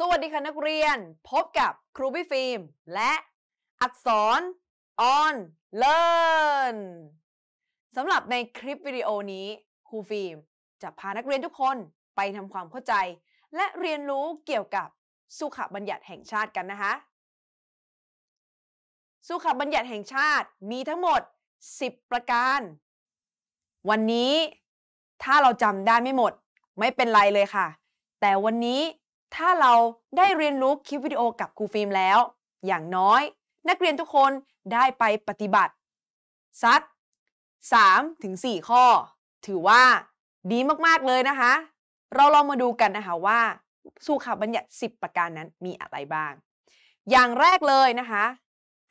สวัสดีค่ะ นักเรียนพบกับครูพี่ฟิล์ม และ อักษร on learn สำหรับในคลิปวิดีโอนี้ครูฟิล์ม จะพานักเรียนทุกคนไปทำความเข้าใจ และเรียนรู้เกี่ยวกับสุขบัญญัติแห่งชาติกันนะคะสุขบัญญัติแห่งชาติมีทั้งหมด 10 ประการ วันนี้ถ้าเราจำได้ไม่หมดไม่เป็นไรเลยค่ะ แต่วันนี้ถ้าเราได้เรียนรู้คลิปวิดีโอกับครูฟิล์มแล้ว อย่างน้อยนักเรียนทุกคนได้ไปปฏิบัติ สัก3ถึง4ข้อ ถือว่า ดีมากๆเลยนะคะ เราลองมาดูกันนะคะว่าสุขบัญญัติ 10 ประการนั้นมีอะไรบ้าง อย่างแรกเลยนะคะ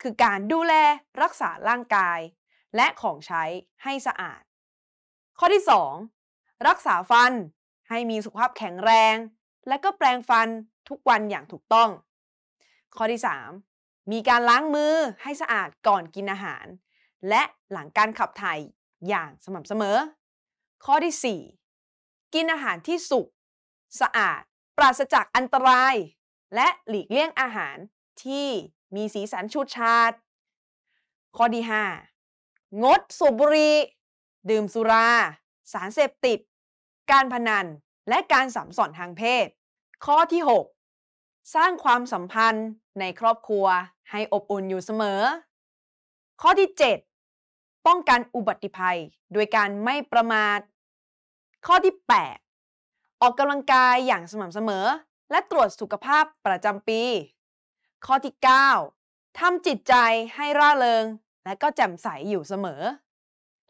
คือการดูแลรักษาร่างกาย และของใช้ให้สะอาด ข้อที่ 2 รักษาฟันให้มีสุขภาพแข็งแรงและก็แปรงฟันทุกวันอย่างถูกต้อง ข้อที่3มีการล้างมือให้สะอาดก่อนกินอาหาร และหลังการขับถ่ายอย่างสม่ำเสมอ ข้อที่ 4 กินอาหารที่สุก สะอาดปราศจากอันตราย และหลีกเลี่ยงอาหารที่มีสีสันชูดชาดข้อที่ 5 งดสูบบุหรี่ดื่มสุรา สารเสพติด การพนันและการสัมสอนทางเพศ ข้อที่ 6 สร้างความสัมพันธ์ในครอบครัวให้อบอุ่นอยู่เสมอ ข้อที่ 7 ป้องกันอุบัติภัยโดยการไม่ประมาท ข้อที่ 8 ออกกำลังกายอย่างสม่ำเสมอ และตรวจสุขภาพประจำปี ข้อที่ 9 ทำจิตใจให้ร่าเริง และก็แจ่มใสอยู่เสมอ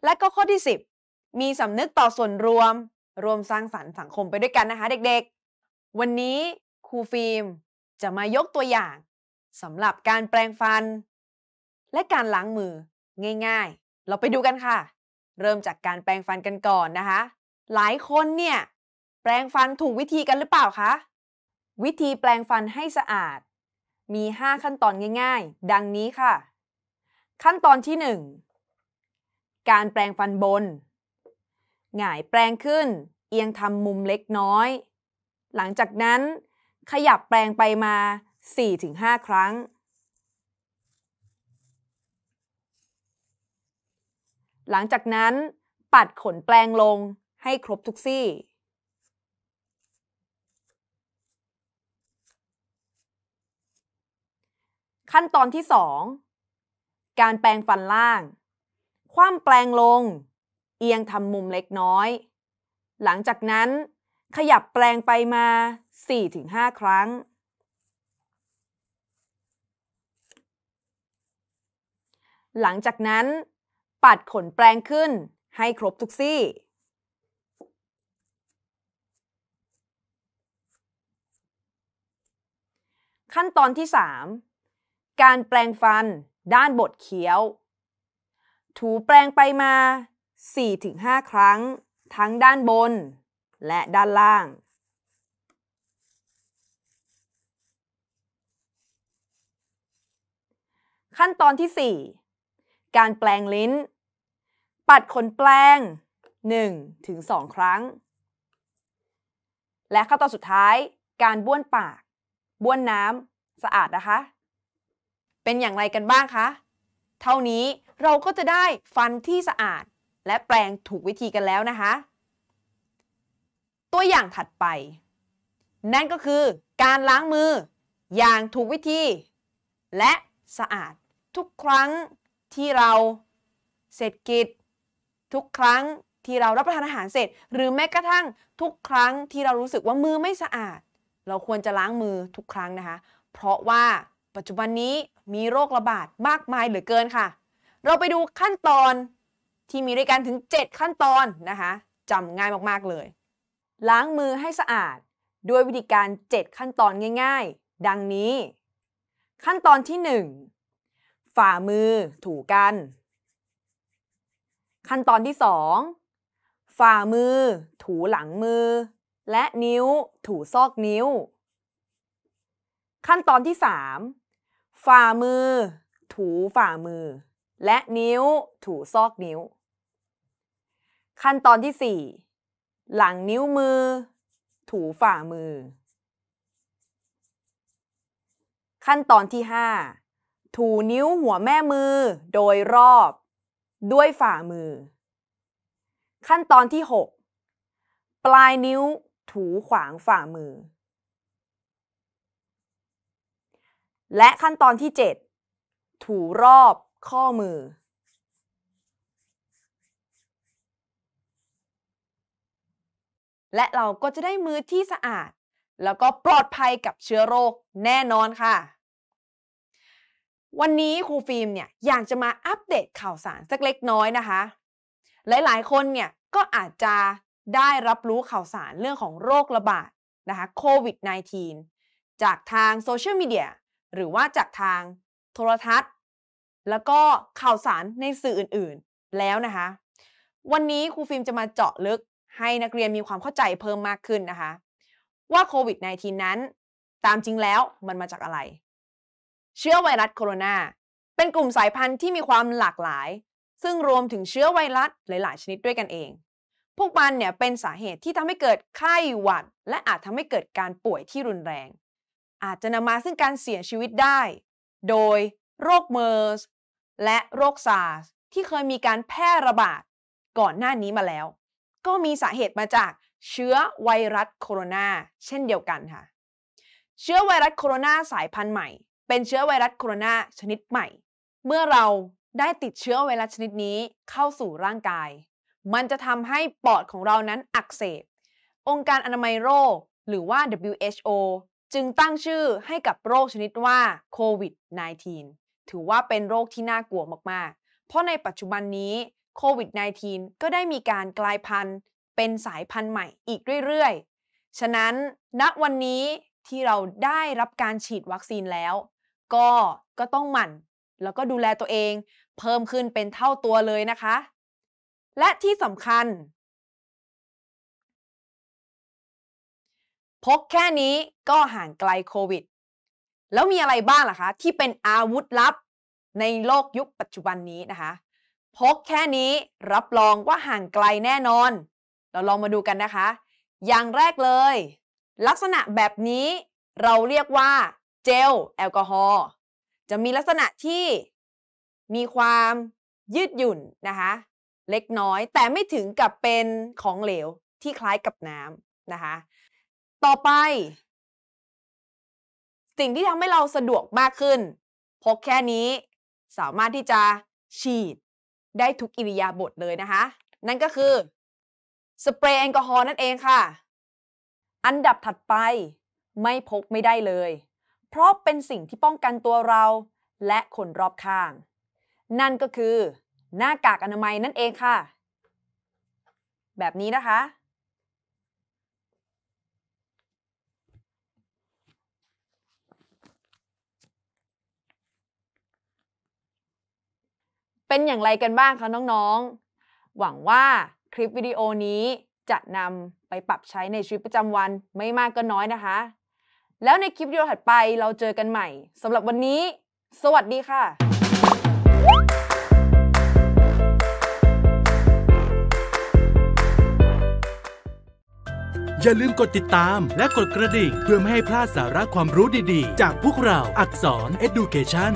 และก็ข้อที่ 10 มีสำนึกต่อส่วนรวมร่วมสร้างสรรค์สังคมไปด้วยกันนะคะเด็กๆ วันนี้ครูฟิล์มจะมายกตัวอย่างสำหรับการแปรงฟัน และการล้างมือง่ายๆ เราไปดูกันค่ะ เริ่มจากการแปรงฟันกันก่อนนะคะ หลายคนเนี่ยแปรงฟันถูกวิธีกันหรือเปล่าคะวิธีแปรงฟันให้สะอาด มี 5 ขั้นตอนง่าย ๆ ดังนี้ค่ะ ขั้นตอนที่ 1 การแปรงฟันบนหงายแปลงขึ้น เอียงทำมุมเล็กน้อย หลังจากนั้น ขยับแปลงไปมา 4-5 ครั้ง หลังจากนั้น ปัดขนแปลงลงให้ครบทุกซี่ ขั้นตอนที่ 2 การแปลงฟันล่าง คว่ำแปลงลงเอียงทำมุมเล็กน้อย หลังจากนั้น ขยับแปลงไปมา 4-5 ครั้ง หลังจากนั้น ปัดขนแปลงขึ้นให้ครบทุกซี่ ขั้นตอนที่ 3 การแปลงฟันด้านบทเขียว ถูแปลงไปมา4-5 ครั้ง ทั้งด้านบน และด้านล่าง ขั้นตอนที่ 4 การแปลงลิ้น ปัดขนแปลง1-2 ครั้ง และขั้นตอนสุดท้าย การบ้วนปาก บ้วนน้ำสะอาดนะคะ เป็นอย่างไรกันบ้างคะ เท่านี้เราก็จะได้ฟันที่สะอาดและแปลงถูกวิธีกันแล้วนะคะ ตัวอย่างถัดไป นั่นก็คือการล้างมืออย่างถูกวิธี และสะอาดทุกครั้งที่เราเสร็จกิจ ทุกครั้งที่เรารับประทานอาหารเสร็จ หรือแม้กระทั่งทุกครั้งที่เรารู้สึกว่ามือไม่สะอาด เราควรจะล้างมือทุกครั้งนะคะเพราะว่าปัจจุบันนี้มีโรคระบาดมากมายเหลือเกินค่ะ เราไปดูขั้นตอนที่มีด้วยกันถึง 7 ขั้นตอนนะคะจำง่ายมากๆเลย ล้างมือให้สะอาด ด้วยวิธีการ 7 ขั้นตอนง่าย ๆ ดังนี้ ขั้นตอนที่ 1ฝ่ามือถูกัน ขั้นตอนที่2ฝ่ามือ ถูหลังมือ และนิ้วถูซอกนิ้ว ขั้นตอนที่3ฝ่ามือ ถูฝ่ามือ และนิ้วถูซอกนิ้วขั้นตอนที่สี่หลังนิ้วมือ ถูฝ่ามือ ขั้นตอนที่ห้าถูนิ้วหัวแม่มือโดยรอบ ด้วยฝ่ามือ ขั้นตอนที่หกปลายนิ้วถูขวางฝ่ามือ และขั้นตอนที่เจ็ดถูรอบข้อมือและเราก็จะได้มือที่สะอาด แล้วก็ปลอดภัยกับเชื้อโรคแน่นอนค่ะ วันนี้ครูฟิล์มเนี่ยอยากจะมาอัปเดตข่าวสารสักเล็กน้อยนะคะ หลายๆคนเนี่ยก็อาจจะได้รับรู้ข่าวสารเรื่องของโรคระบาดนะคะโควิด -19 จากทางโซเชียลมีเดียหรือว่าจากทางโทรทัศน์ แล้วก็ข่าวสารในสื่ออื่นๆแล้วนะคะ วันนี้ครูฟิล์มจะมาเจาะลึกให้นักเรียนมีความเข้าใจเพิ่มมากขึ้นนะคะ ว่าโควิด -19 นั้น ตามจริงแล้วมันมาจากอะไร เชื้อไวรัสโคโรนา เป็นกลุ่มสายพันธุ์ที่มีความหลากหลาย ซึ่งรวมถึงเชื้อไวรัสหลายๆชนิดด้วยกันเอง พวกมันเนี่ยเป็นสาเหตุที่ทำให้เกิดไข้หวัด และอาจทำให้เกิดการป่วยที่รุนแรง อาจจะนำมาซึ่งการเสียชีวิตได้ โดยโรคเมอร์สและโรคซาร์สที่เคยมีการแพร่ระบาดก่อนหน้านี้มาแล้วก็มีสาเหตุมาจากเชื้อไวรัสโคโรนาเช่นเดียวกันค่ะ เชื้อไวรัสโคโรนาสายพันธุ์ใหม่ เป็นเชื้อไวรัสโคโรนาชนิดใหม่ เมื่อเราได้ติดเชื้อไวรัสชนิดนี้เข้าสู่ร่างกาย มันจะทำให้ปอดของเรานั้นอักเสบ องค์การอนามัยโรคหรือว่า WHO จึงตั้งชื่อให้กับโรคชนิดว่าโควิด -19 ถือว่าเป็นโรคที่น่ากลัวมาก ๆ เพราะในปัจจุบันนี้โควิด -19 ก็ได้มีการกลายพันธุ์เป็นสายพันธุ์ใหม่อีกเรื่อยๆ ฉะนั้นณวันนี้ที่เราได้รับการฉีดวัคซีนแล้ว ก็ก็ต้องหมั่น แล้วก็ดูแลตัวเองเพิ่มขึ้นเป็นเท่าตัวเลยนะคะ และที่สำคัญ พกแค่นี้ก็ห่างไกลโควิด แล้วมีอะไรบ้างล่ะคะ ที่เป็นอาวุธลับ ในโลกยุคปัจจุบันนี้นะคะพกแค่นี้รับรองว่าห่างไกลแน่นอน เราลองมาดูกันนะคะ อย่างแรกเลย ลักษณะแบบนี้เราเรียกว่าเจลแอลกอฮอล์จะมีลักษณะที่มีความยืดหยุ่นนะคะ เล็กน้อยแต่ไม่ถึงกับเป็นของเหลวที่คล้ายกับน้ำนะคะ ต่อไป สิ่งที่ทำให้เราสะดวกมากขึ้น พกแค่นี้สามารถที่จะฉีดได้ทุกอิริยาบถเลยนะคะ นั่นก็คือ สเปรย์แอลกอฮอล์นั่นเองค่ะ อันดับถัดไปไม่พกไม่ได้เลย เพราะเป็นสิ่งที่ป้องกันตัวเรา และคนรอบข้าง นั่นก็คือ หน้ากากอนามัยนั่นเองค่ะ แบบนี้นะคะเป็นอย่างไรกันบ้างคะ น้องๆ หวังว่าคลิปวิดีโอนี้จะนำไปปรับใช้ในชีวิตประจำวันไม่มากก็น้อยนะคะ แล้วในคลิปวิดีโอถัดไปเราเจอกันใหม่สำหรับวันนี้ สวัสดีค่ะ อย่าลืมกดติดตามและกดกระดิ่ง เพื่อไม่ให้พลาดสาระความรู้ดีๆ จากพวกเราอักษร Education